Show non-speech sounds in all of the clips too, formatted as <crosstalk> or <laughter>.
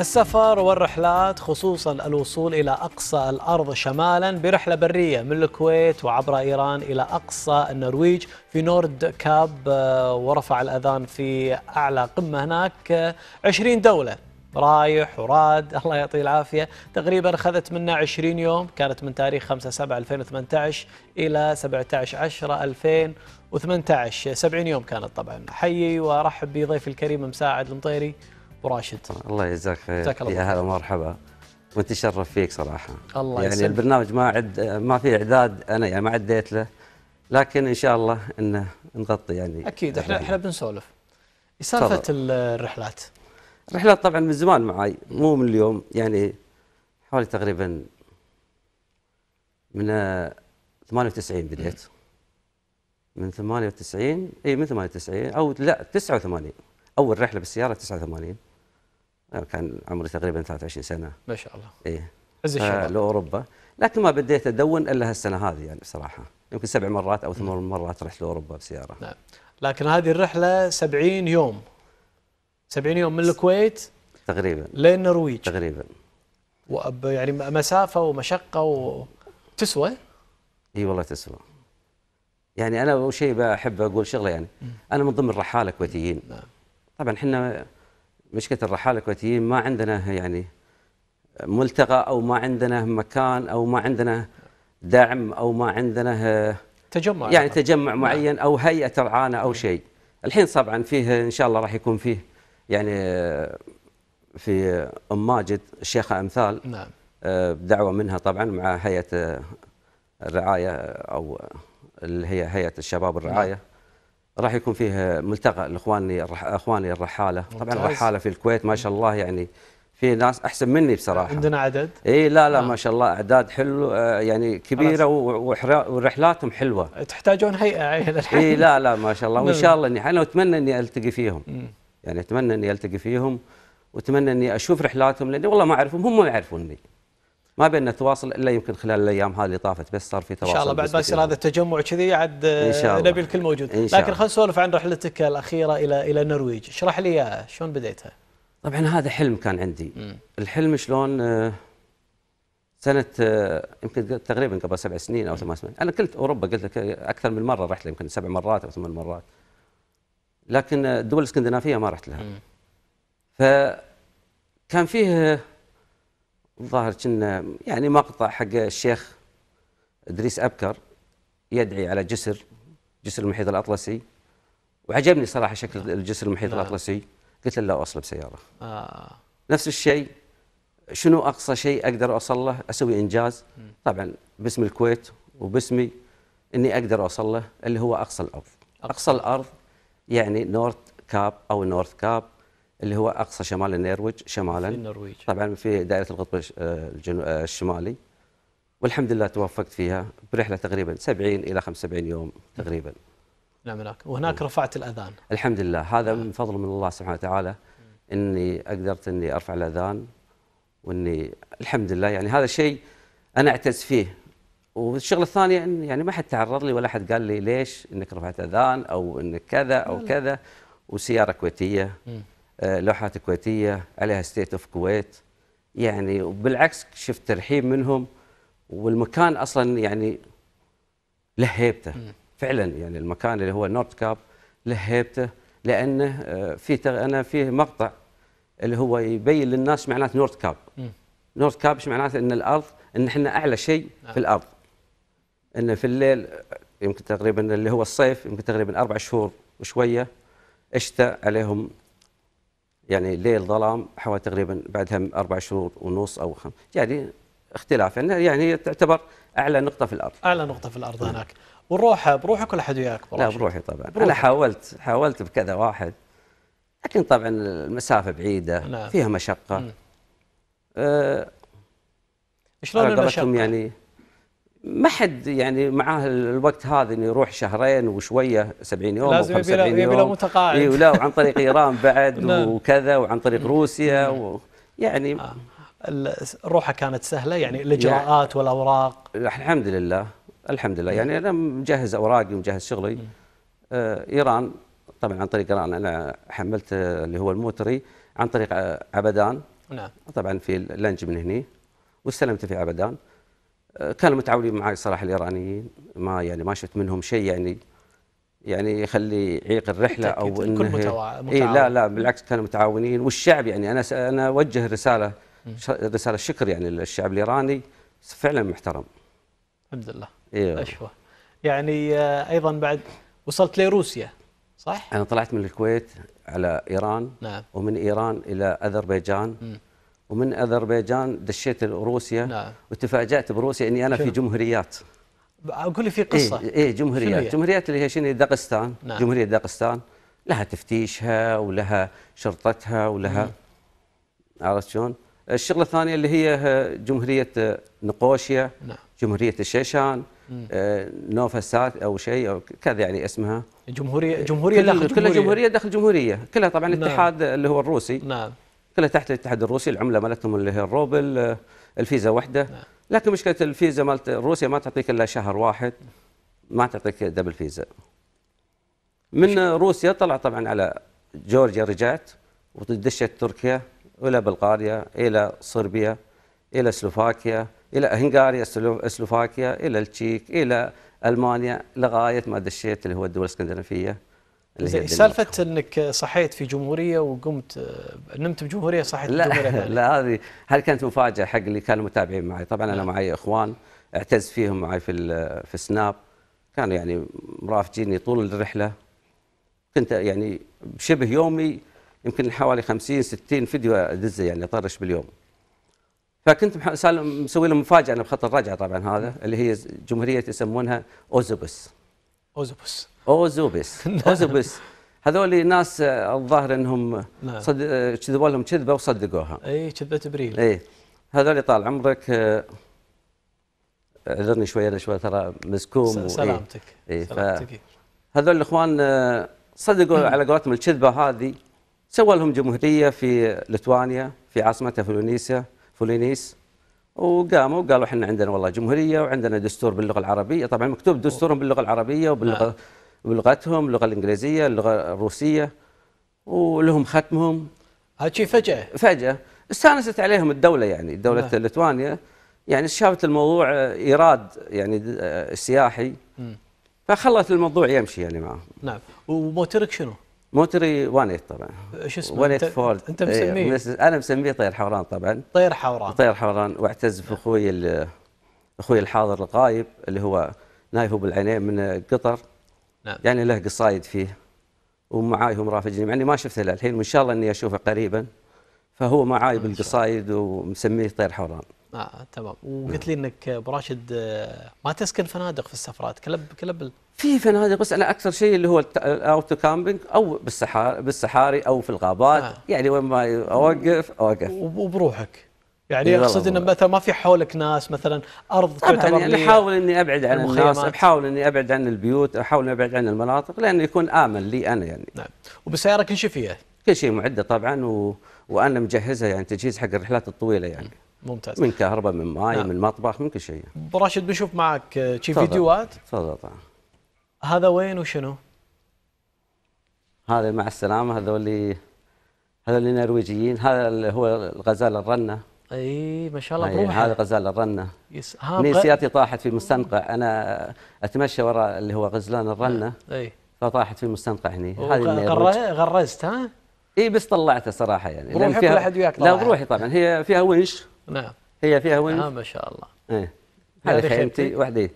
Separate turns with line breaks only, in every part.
السفر والرحلات خصوصا الوصول إلى أقصى الأرض شمالا برحلة برية من الكويت وعبر إيران إلى أقصى النرويج في نورد كاب آه، ورفع الأذان في أعلى قمة هناك 20 آه، دولة رايح وراد <laughs> الله يعطيه العافية تقريبا اخذت منا 20 يوم كانت من تاريخ 5-7-2018 إلى 17-10-2018 70 يوم كانت طبعا حيي وارحب بضيف الكريم مساعد المطيري وراشد
الله يجزاك خير جزاك الله يا هلا مرحبا ونتشرف فيك صراحه الله يعني يسلم. البرنامج ما عد ما في اعداد انا يعني ما عديت له لكن ان شاء الله انه نغطي يعني اكيد احنا احنا
بنسولف سالفه الرحلات
الرحلات طبعا من زمان معي مو من اليوم يعني حوالي تقريبا من 98 آه، بديت من 98 اي من 98 او لا 89 اول رحله بالسياره 89 آه، كان عمري تقريبا 23 سنه ما شاء الله ايه عز الشباب آه، لاوروبا لكن ما بديت ادون الا هالسنه هذه يعني صراحه يمكن سبع مرات او ثمان مرات رحت لاوروبا بسياره نعم
لكن هذه الرحله 70 يوم 70 يوم من الكويت
تقريبا للنرويج تقريبا
وأب يعني مسافه ومشقه وتسوى
اي والله تسوى يعني انا اول شيء بحب اقول شغله يعني انا من ضمن الرحاله نعم طبعا احنا مشكله الرحاله الكويتيين ما عندنا يعني ملتقى او ما عندنا مكان او ما عندنا دعم او ما عندنا تجمع يعني تجمع نعم. معين او هيئه ترعانا او نعم. شيء الحين طبعا فيه ان شاء الله راح يكون فيه يعني في ام ماجد الشيخه امثال نعم آه، بدعوه منها طبعا مع هيئه آه، الرعايه او اللي هي هيئه الشباب الرعايه نعم. راح يكون فيه ملتقى لاخواني اخواني الرحاله طبعا الرحاله في الكويت ما شاء الله يعني في ناس احسن مني بصراحه عندنا عدد اي لا لا آه. ما شاء الله اعداد حلو آه، يعني كبيره ورحلاتهم حلوه
تحتاجون هيئه الحين اي لا
لا ما شاء الله وان نعم. شاء الله اني انا اتمنى اني التقي فيهم يعني اتمنى اني التقي فيهم واتمنى اني اشوف رحلاتهم لاني والله ما اعرفهم هم ما يعرفوني ما بيننا تواصل الا يمكن خلال الايام هذه اللي طافت بس صار في تواصل ان شاء الله بعد ما يصير
هذا التجمع كذي عاد آه، نبي
الكل موجود لكن خلينا
نسولف عن رحلتك الاخيره الى الى النرويج اشرح لي اياها شلون بديتها
طبعا هذا حلم كان عندي الحلم شلون آه، سنة آه، يمكن تقريبا قبل سبع سنين او ثمان سنين، انا قلت اوروبا قلت لك اكثر من مره رحت يمكن سبع مرات او ثمان مرات. لكن الدول الاسكندنافيه ما رحت لها. ف كان فيه الظاهر كنا يعني مقطع حق الشيخ ادريس ابكر يدعي على جسر جسر المحيط الاطلسي وعجبني صراحه شكل نعم. الجسر المحيط نعم. الاطلسي قلت له لا اوصله بسياره آه. نفس الشيء شنو اقصى شيء اقدر اوصل له اسوي انجاز طبعا باسم الكويت وباسمي اني اقدر اوصل له اللي هو اقصى الارض أقصى الارض يعني نورث كاب او نورث كاب اللي هو اقصى شمال النرويج شمالا في النرويج طبعا في دائره القطب آه، آه، الشمالي والحمد لله توفقت فيها برحله تقريبا 70 الى 75 يوم تقريبا
نعم هناك وهناك نعم. رفعت الاذان
الحمد لله هذا نعم. من فضل من الله سبحانه وتعالى اني قدرت اني ارفع الاذان واني الحمد لله يعني هذا شيء انا اعتز فيه والشغله الثانيه ان يعني ما حد تعرض لي ولا حد قال لي ليش انك رفعت اذان او انك كذا او كذا وسياره كويتيه لوحات كويتيه عليها ستيت اوف كويت يعني وبالعكس شفت ترحيب منهم والمكان اصلا يعني له هيبته فعلا يعني المكان اللي هو نورت كاب له هيبته لانه آه، في انا فيه مقطع اللي هو يبين للناس معناته نورت كاب نورت كاب ايش معناته ان الارض ان احنا اعلى شيء في نعم. الارض ان في الليل يمكن تقريبا اللي هو الصيف يمكن تقريبا اربع شهور وشويه اشتاء عليهم يعني الليل ظلام حوالي تقريبا بعدها اربع شهور ونص او خم يعني اختلاف يعني هي يعني تعتبر اعلى نقطه في الارض
اعلى نقطه في الارض هناك والروحه بروحك ولا حد وياك؟ لا
بروحي طبعا بروحك. انا حاولت حاولت بكذا واحد لكن طبعا المسافه بعيده نعم. فيها مشقه مم. أه
شلون المشقه؟
يعني ما حد يعني معاه الوقت هذا انه يروح شهرين وشويه 70 يوم لازم يبي له يبي له متقاعد اي إيوه، ولا وعن طريق ايران <laughs> بعد نعم. وكذا وعن طريق نعم. روسيا نعم. و
يعني آه. الروحه كانت سهله يعني الاجراءات
والاوراق الحمد لله الحمد لله يعني انا مجهز اوراقي ومجهز شغلي آه ايران طبعا عن طريق ايران انا حملت آه، اللي هو الموتري عن طريق عبدان آه، نعم طبعا في اللنج من هني واستلمت في عبدان كانوا متعاونين معي صراحه الايرانيين ما يعني ما شفت منهم شيء يعني يعني يخلي يعيق الرحله او انه كل متعاون إيه لا لا بالعكس كانوا متعاونين والشعب يعني انا انا اوجه رساله رساله شكر يعني للشعب الايراني فعلا محترم الحمد لله ايوه
اشوى يعني آه، ايضا بعد وصلت لروسيا صح؟
انا طلعت من الكويت على ايران نعم. ومن ايران الى اذربيجان م. ومن اذربيجان دشيت روسيا نعم. وتفاجات بروسيا اني انا شنو؟ في جمهوريات
اقول لي في قصه اي إيه جمهوريات
جمهوريات اللي هي شنو داغستان نعم. جمهوريه داغستان لها تفتيشها ولها شرطتها ولها عرفت شلون؟ الشغله الثانيه اللي هي آه، جمهوريه آه، نقوشيا نعم. جمهوريه الشيشان آه، نوفا سات او شيء او كذا يعني اسمها
جمهوريه جمهوريه كل داخل جمهوريه كلها جمهوريه
داخل جمهوريه
كلها طبعا نعم. الاتحاد
اللي هو الروسي نعم كلها تحت الاتحاد الروسي العمله مالتهم اللي هي الروبل آه، الفيزا وحده نعم. لكن مشكله الفيزا مالت روسيا ما تعطيك الا شهر واحد ما تعطيك دبل فيزا من روسيا طلع طبعا على جورجيا رجعت ودشت تركيا الى بلغاريا الى صربيا الى سلوفاكيا الى هنغاريا سلوفاكيا الى التشيك الى المانيا لغايه ما دشيت اللي هو الدول الاسكندنافيه سالفة
انك صحيت في جمهورية وقمت نمت بجمهورية صحيت لا
لا هذه هذه كانت مفاجأة حق اللي كانوا متابعين معي طبعا انا نعم. معي اخوان اعتز فيهم معي في في السناب كانوا يعني مرافقيني طول الرحلة كنت يعني شبه يومي يمكن حوالي 50 60 فيديو ادزه يعني اطرش باليوم فكنت مسوي لهم مفاجأة انا بخط الرجعة طبعا هذا اللي هي جمهورية يسمونها اوزوبس اوزوبس اوزوبس <laughs> اوزوبس هذول ناس آه، الظاهر انهم نعم. كذبوا لهم كذبه وصدقوها
اي كذبه ابريل
اي هذول طال عمرك آه، اعذرني شويه انا شويه ترى مسكوم سلامتك اي سلامتك ف... هذول الاخوان صدقوا على قولتهم الكذبه هذه سووا لهم جمهوريه في لتوانيا في عاصمتها فولونيسيا فولينيس وقاموا وقالوا احنا عندنا والله جمهوريه وعندنا دستور باللغه العربيه طبعا مكتوب دستورهم باللغه العربيه وباللغه آه. بلغتهم اللغه الانجليزيه اللغه الروسيه ولهم ختمهم هذا شيء فجاه فجاه استانست عليهم الدوله يعني دوله نعم. ليتوانيا يعني شافت الموضوع ايراد يعني سياحي فخلت الموضوع يمشي يعني معهم
نعم وموترك شنو؟
موتري وانيت طبعا ايش اسمه؟ وانيت فورد انت إيه، مسميه؟ انا مسميه طير حوران طبعا طير حوران طير حوران واعتز نعم. باخوي اخوي الحاضر الغايب اللي هو نايف ابو العينين من قطر نعم. يعني له قصايد فيه ومعاي هو مرافقني مع اني ما شفته للحين وان شاء الله اني اشوفه قريبا فهو معاي بالقصايد ومسميه طير حوران
آه،, آه، تمام نعم. وقلت لي انك ابو راشد آه، ما تسكن فنادق في السفرات كلب كلب
في فنادق بس انا اكثر شيء اللي هو الاوتو كامبينج او بالصحاري بالصحاري او في الغابات آه. يعني وين ما اوقف اوقف
وبروحك يعني إيه، اقصد انه مثلا ما في حولك ناس مثلا ارض تعتبر يعني احاول اني ابعد عن الناس
احاول اني ابعد عن البيوت احاول اني ابعد عن المناطق لانه يكون امن لي انا يعني نعم وبالسياره كل شيء فيها كل شيء معده طبعا و... وانا مجهزها يعني تجهيز حق الرحلات الطويله يعني ممتاز من كهرباء من ماي نعم. من مطبخ من كل شيء يعني.
براشد بنشوف معك شي فيديوهات تفضل هذا وين وشنو؟
هذا مع السلامه هذول هذول النرويجيين هذا هو الغزال الرنه
اي ما شاء الله بروحه هذا
غزال الرنه يس... نسياتي طاحت في مستنقع انا اتمشى وراء اللي هو غزلان الرنه اي فطاحت في مستنقع هني هذه
غرزت ها؟ اي بس
طلعته صراحه يعني لان فيها احد وياك لا بروحي طبعا هي فيها ونش نعم هي فيها ونش اه ما شاء الله ايه
هذه خيمتي
وحدي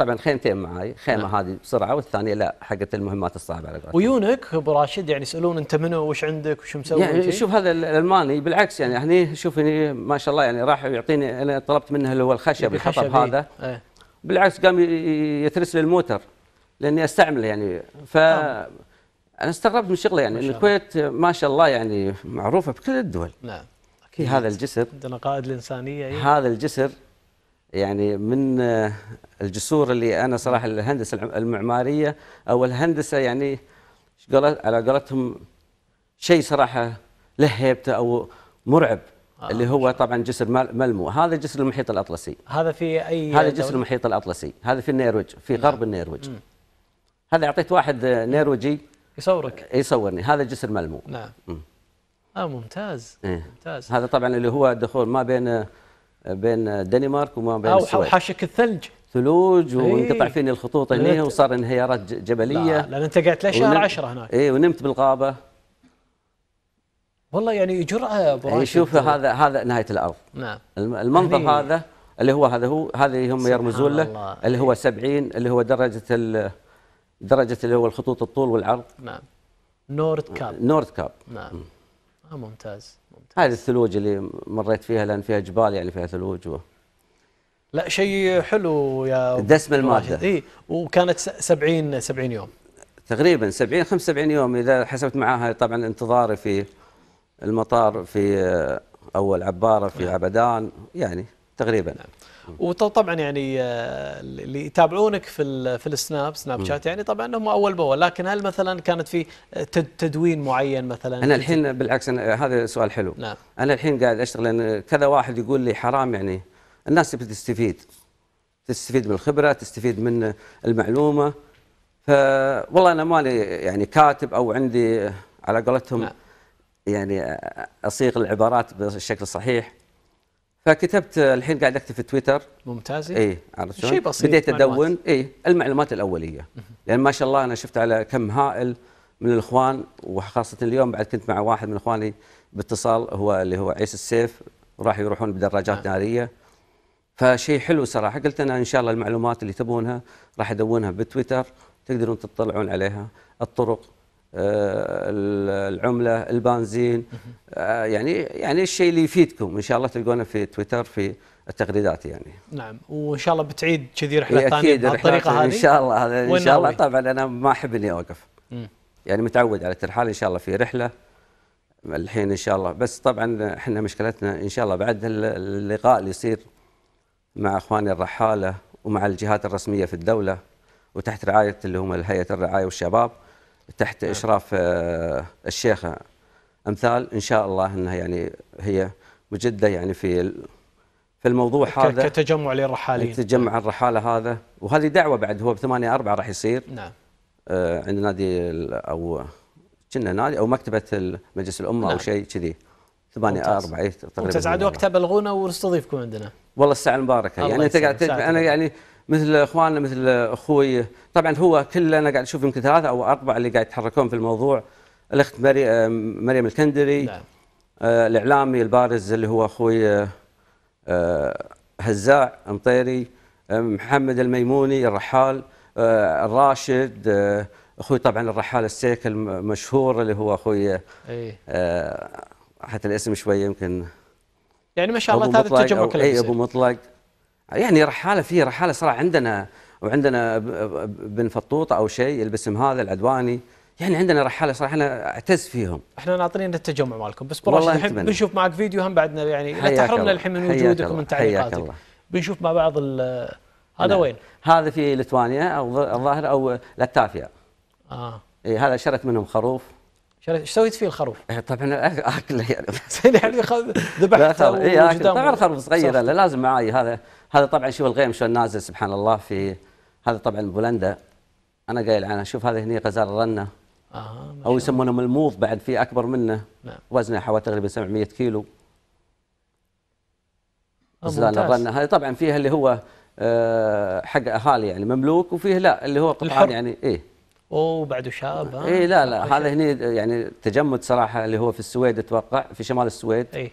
طبعا خيمتين معي خيمه نعم. هذه بسرعه والثانيه لا حقت
المهمات الصعبه على قولتهم ويونك ابو راشد يعني يسالون انت منو وش عندك وش مسوي يعني شوف
هذا الالماني بالعكس يعني هني شوف هني ما شاء الله يعني راح يعطيني انا طلبت منه اللي هو الخشب الخشب إيه. هذا ايه. بالعكس قام يترس لي الموتر لاني استعمله يعني ف آه. انا استغربت من شغله يعني الكويت ما شاء الله يعني معروفه بكل الدول نعم اكيد هذا الجسر عندنا قائد الانسانيه إيه. هذا الجسر يعني من آه، الجسور اللي انا صراحه الهندسه المعماريه او الهندسه يعني على قولتهم شيء صراحه له هيبته او مرعب آه. اللي هو طبعا جسر ملمو هذا جسر المحيط الاطلسي
هذا في اي هذا جسر المحيط
الاطلسي هذا في النيروج في نعم. غرب النيروج هذا اعطيت واحد آه، نيروجي يصورك يصورني هذا جسر ملمو نعم
اه ممتاز إيه. ممتاز هذا
طبعا اللي هو دخول ما بين آه، بين الدنمارك وما بين السويد او حاشك الثلج ثلوج وانقطع إيه. فيني الخطوط هنا وصار انهيارات جبليه لا لان
انت قعدت لشهر ونم... 10 هناك
اي ونمت بالغابه
والله يعني جرأة ابو يعني راشد شوف هذا
هذا نهايه الارض نعم المنظر يعني هذا اللي هو هذا هو هذه هم يرمزون له الله. اللي هو 70 اللي هو درجه درجه اللي هو الخطوط الطول والعرض
نعم نورد كاب نورد كاب نعم آه ممتاز ممتاز هذه
الثلوج اللي مريت فيها لان فيها جبال يعني فيها ثلوج و...
لا شيء حلو يا دسم الماده اي وكانت 70 70 يوم
تقريبا 70 75 يوم اذا حسبت معاها طبعا انتظاري في المطار في آه، اول عباره في نعم. عبدان يعني تقريبا نعم.
وطبعا يعني آه، اللي يتابعونك في في السناب سناب شات يعني طبعا هم اول باول لكن هل مثلا كانت في آه، تدوين معين مثلا انا الحين
بالعكس أنا هذا سؤال حلو نعم انا الحين قاعد اشتغل لان كذا واحد يقول لي حرام يعني الناس تبي تستفيد تستفيد من الخبره تستفيد من المعلومه فوالله انا ماني يعني كاتب او عندي على قولتهم نعم. يعني اصيغ العبارات بالشكل الصحيح فكتبت الحين قاعد اكتب في تويتر
ممتاز اي عرفت شيء بسيط بديت ادون
اي المعلومات الاوليه لان ما شاء الله انا شفت على كم هائل من الاخوان وخاصه اليوم بعد كنت مع واحد من اخواني باتصال هو اللي هو عيسى السيف راح يروحون بدراجات آه. ناريه فشيء حلو صراحه قلت انا ان شاء الله المعلومات اللي تبونها راح ادونها بتويتر تقدرون تطلعون عليها الطرق آه، العمله البنزين آه، يعني يعني الشيء اللي يفيدكم ان شاء الله تلقونه في تويتر في التغريدات يعني
نعم وان شاء الله بتعيد كذي رحله إيه، ثانيه بالطريقه هذه ان شاء الله هذا ان شاء الله طبعا
انا ما احب اني اوقف يعني متعود على الترحال ان شاء الله في رحله الحين ان شاء الله بس طبعا احنا مشكلتنا ان شاء الله بعد اللقاء اللي يصير مع اخواني الرحاله ومع الجهات الرسميه في الدوله وتحت رعايه اللي هم هيئه الرعايه والشباب تحت نعم. اشراف آه، الشيخه امثال ان شاء الله انها يعني هي مجده يعني في في الموضوع هذا
كتجمع للرحالين تجمع
الرحاله هذا وهذه دعوه بعد هو ب 8 4 راح يصير نعم آه، عند نادي او كنا نادي او مكتبه مجلس الامه نعم. او شيء كذي 8 4 إيه، تقريبا ممتاز عاد
وقتها بلغونا ونستضيفكم عندنا
والله الساعه المباركه يعني انت قاعد انا يعني مثل اخواننا مثل اخوي طبعا هو كله انا قاعد اشوف يمكن ثلاثه او اربعه اللي قاعد يتحركون في الموضوع الاخت مري آه، مريم الكندري نعم. آه الاعلامي البارز اللي هو اخوي آه, آه، هزاع مطيري آه محمد الميموني الرحال آه الراشد آه اخوي طبعا الرحال السيك المشهور اللي هو اخوي آه،, إيه. آه حتى الاسم شويه يمكن
يعني ما شاء الله هذا التجمع كله اي ابو
مطلق يعني رحاله في رحاله صراحه عندنا وعندنا بن فطوطه او شيء البسم هذا العدواني يعني عندنا رحاله صراحه انا اعتز فيهم
احنا ناطرين التجمع مالكم بس براشد الحين بنشوف معك فيديو هم بعدنا يعني لا تحرمنا الحين من وجودك ومن تعليقاتك بنشوف مع بعض هذا وين؟
هذا في ليتوانيا او الظاهر او لاتافيا اه اي هذا شرت منهم خروف
ايش سويت فيه الخروف؟ إيه طبعا اكله يعني
ذبحته اي طبعا خروف إيه، صغير لازم معاي هذا هذا طبعا شوف الغيم شلون نازل سبحان الله في هذا طبعا بولندا انا قايل عنه شوف هذا هنا غزال الرنه آه او يسمونه ملموض بعد في اكبر منه نعم. وزنه حوالي تقريبا 700 كيلو آه، غزال الرنه هذا طبعا فيها اللي هو آه، حق اهالي يعني مملوك وفيه لا اللي هو طبعا الحر. يعني ايه
اوه بعده شاب ها آه، ايه لا لا هذا
هني يعني تجمد صراحه اللي هو في السويد اتوقع في شمال السويد ايه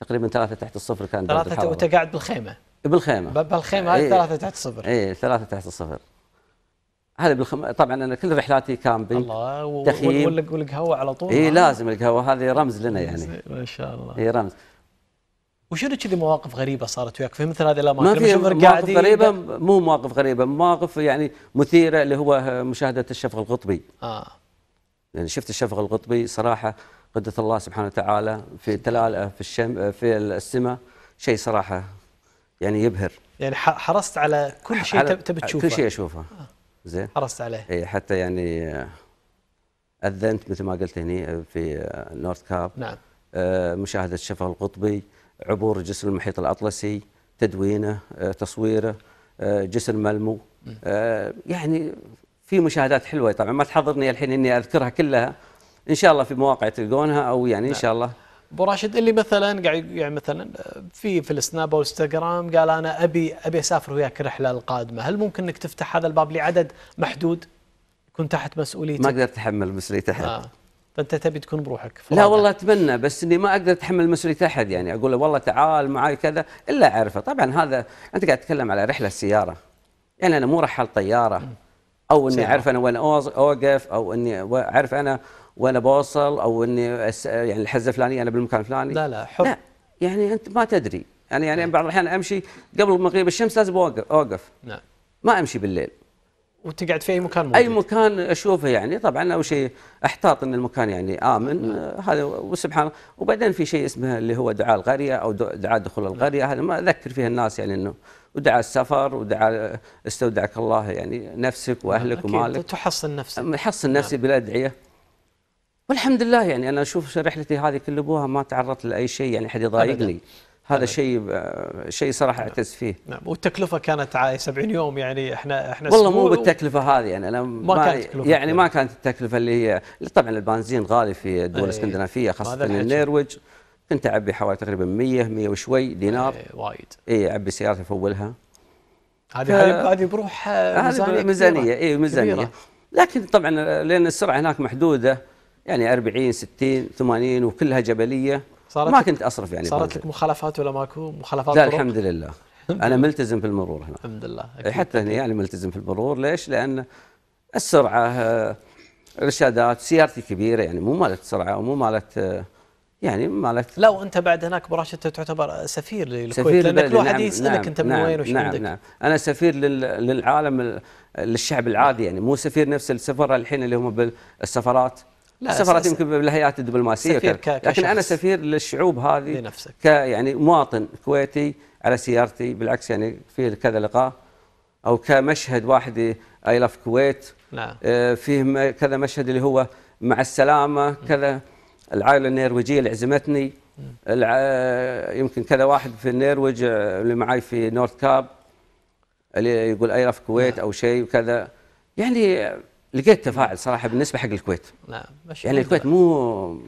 تقريبا ثلاثه تحت الصفر كان ثلاثه وانت قاعد بالخيمه بالخيمه بالخيمه هذه إيه. ثلاثه تحت الصفر اي ثلاثه تحت الصفر هذا بالخم... طبعا انا كل رحلاتي كامبينج الله و... والقهوه
على طول اي لازم
القهوه هذه رمز لنا يعني ما شاء الله اي رمز
وشنو كذي مواقف غريبه صارت وياك في مثل هذه الاماكن ما في مواقف غريبه
مو مواقف غريبه مواقف يعني مثيره اللي هو آه، مشاهده الشفق القطبي اه يعني شفت الشفق القطبي صراحه قدره الله سبحانه وتعالى في تلاله آه، في الشم آه، في السماء شيء صراحه يعني يبهر
يعني حرصت على كل شيء تبي تشوفه كل شيء اشوفه آه.
زين حرصت عليه اي حتى يعني آه، اذنت مثل ما قلت هني آه، في نورث آه، كاب نعم مشاهده الشفق القطبي عبور جسر المحيط الاطلسي تدوينه تصويره جسر ملمو يعني في مشاهدات حلوه طبعا ما تحضرني الحين اني اذكرها كلها ان شاء الله في مواقع تلقونها او يعني ان نعم. شاء الله
ابو راشد اللي مثلا قاعد يعني مثلا آه، في في السناب او الانستغرام قال انا ابي ابي اسافر وياك الرحله القادمه، هل ممكن انك تفتح هذا الباب لعدد محدود يكون تحت مسؤوليتك؟ ما اقدر
اتحمل مسؤوليه احد. آه.
فانت تبي تكون بروحك
لا والله اتمنى بس اني ما اقدر اتحمل مسؤوليه احد يعني اقول له والله تعال معي كذا الا اعرفه، طبعا هذا انت قاعد تتكلم على رحله سياره يعني انا مو رحل طياره او اني اعرف انا وين اوقف او اني اعرف انا وانا بوصل او اني يعني الحزه الفلانيه انا بالمكان الفلاني لا لا حر لا يعني انت ما تدري انا يعني, يعني بعض الاحيان امشي قبل مغيب الشمس لازم اوقف اوقف نعم ما امشي بالليل
وتقعد في اي مكان موجود. اي
مكان اشوفه يعني طبعا اول شيء احتاط ان المكان يعني امن آه، هذا وسبحان الله وبعدين في شيء اسمه اللي هو دعاء القريه او دعاء دخول القريه هذا ما اذكر فيه الناس يعني انه ودعاء السفر ودعاء استودعك الله يعني نفسك واهلك ومالك تحصن نفسك تحصن نفسي بالادعيه والحمد لله يعني انا اشوف رحلتي هذه كل ابوها ما تعرضت لاي شيء يعني حد يضايقني هذا شيء شيء صراحه اعتز فيه
نعم والتكلفه كانت 70 يوم يعني احنا احنا والله مو بالتكلفه
هذه يعني انا ما, ما كانت يعني ما كانت التكلفه اللي هي طبعا البنزين غالي في الدول إيه. الاسكندنافيه خاصه النرويج كنت اعبي حوالي تقريبا 100 100 وشوي دينار إيه، وايد اي اعبي سيارتي افولها
هذه هذه بروح آه، ميزانيه ميزانيه اي ميزانيه
لكن طبعا لان السرعه هناك محدوده يعني 40 60 80 وكلها جبليه صارت ما كنت اصرف يعني صارت
لك مخالفات ولا ماكو مخالفات لا الحمد
لله انا ملتزم في المرور هنا الحمد لله حتى هنا يعني ملتزم في المرور ليش؟ لان السرعه رشادات سيارتي كبيره يعني مو مالت سرعه ومو مالت يعني مالت
لا وانت بعد هناك براشد تعتبر سفير للكويت سفير لانك لو حد يسالك نعم، نعم، انت من نعم وين وش نعم عندك نعم
انا سفير للعالم للشعب العادي يعني مو سفير نفس السفر الحين اللي هم بالسفرات لا السفارات يمكن بالهيئات الدبلوماسيه سفير ك... لكن انا سفير للشعوب هذه لنفسك ك يعني مواطن كويتي على سيارتي بالعكس يعني في كذا لقاء او كمشهد واحد اي لاف كويت نعم آه فيه كذا مشهد اللي هو مع السلامه كذا العائله النرويجيه اللي عزمتني آه، يمكن كذا واحد في النرويج آه، اللي معي في نورث كاب اللي يقول اي لاف كويت او شيء وكذا يعني لقيت تفاعل صراحه بالنسبه حق الكويت
نعم ماشي يعني الكويت
مو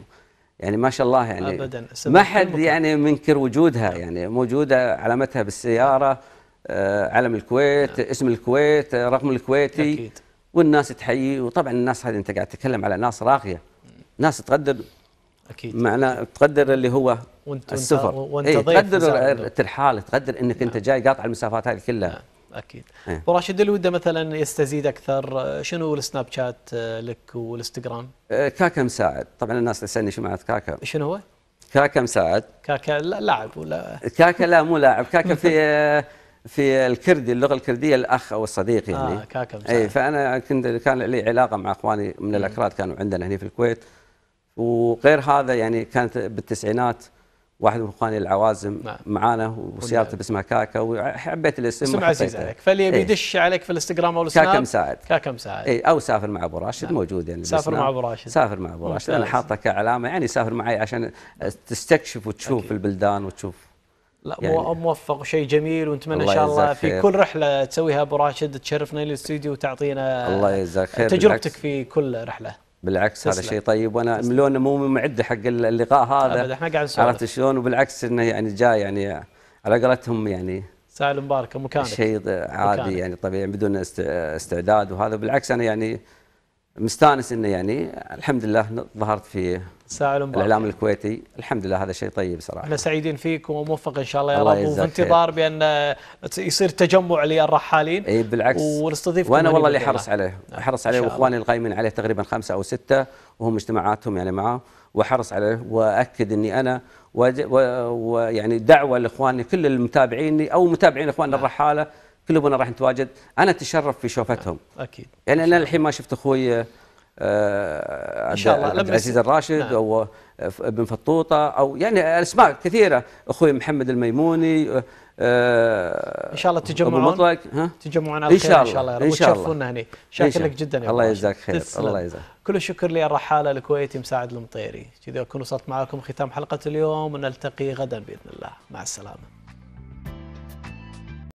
يعني ما شاء الله يعني ابدا ما حد يعني منكر وجودها نعم. يعني موجوده علامتها بالسياره آه علم الكويت نعم. اسم الكويت آه، رقم الكويتي أكيد. والناس تحيي وطبعا الناس هذه انت قاعد تتكلم على ناس راقيه ناس تقدر اكيد معناه تقدر اللي هو وانت السفر وانت, وانت ايه تقدر الترحال تقدر انك نعم. انت جاي قاطع المسافات هذه كلها نعم.
اكيد إيه؟ وراشد وده مثلا يستزيد اكثر شنو السناب شات آه، لك والانستغرام
آه، كاكا مساعد طبعا الناس تسالني شو معنى كاكا شنو هو كاكا مساعد
كاكا لاعب ولا
كاكا لا مو لاعب كاكا <laughs> في آه، في الكردي اللغه الكرديه الاخ او الصديق يعني آه كاكا إيه، مساعد. اي فانا كنت كان لي علاقه مع اخواني من الاكراد كانوا عندنا هنا في الكويت وغير هذا يعني كانت بالتسعينات واحد من اخواني العوازم نعم. معانا وسيارته باسمها كاكا وحبيت الاسم اسم عزيز عليك فاللي يبي إيه.
يدش عليك في الانستغرام او السناب كاكا مساعد كاكا مساعد اي
او سافر مع ابو راشد نعم. موجود يعني سافر مع ابو راشد سافر مع ابو راشد انا حاطه كعلامه يعني سافر معي عشان تستكشف وتشوف أكيد. البلدان وتشوف لا يعني
موفق وشيء جميل ونتمنى ان شاء الله في كل رحله تسويها ابو راشد تشرفنا الاستوديو وتعطينا الله
يجزاك خير تجربتك بالعكس.
في كل رحله
بالعكس هذا شيء طيب وانا ملون مو معده حق اللقاء هذا احنا قاعد نسولف عرفت شلون وبالعكس انه يعني جاي يعني على قولتهم يعني
ساعه مبارك مكانك شيء
عادي مكانك. يعني طبيعي بدون استعداد وهذا بالعكس انا يعني مستانس انه يعني الحمد لله ظهرت في
ساعة الاعلام
الكويتي الحمد لله هذا شيء طيب صراحه
احنا سعيدين فيك وموفق ان شاء الله يا الله رب وفي انتظار بان آه، يصير تجمع للرحالين اي بالعكس ونستضيف وانا والله اللي حرص عليه
نعم، حرص عليه واخواني القايمين عليه تقريبا خمسه او سته وهم اجتماعاتهم يعني معاه وحرص عليه واكد اني انا ويعني دعوه لاخواني كل المتابعين او متابعين اخواننا نعم. الرحاله كلنا راح نتواجد انا اتشرف في شوفتهم
نعم، اكيد يعني انا
الحين ما شفت اخوي آه، آه، ان شاء الله عبد العزيز الراشد نعم. او ابن فطوطه او يعني اسماء كثيره اخوي محمد الميموني آه
ان شاء الله تجمعون تجمعون على خير ان شاء الله ان شاء الله وتشرفونا هني شاكر لك جدا يا الله يجزاك خير الله يجزاك كل الشكر للرحاله الكويتي مساعد المطيري كذا اكون وصلت معكم ختام حلقه اليوم ونلتقي غدا باذن الله مع السلامه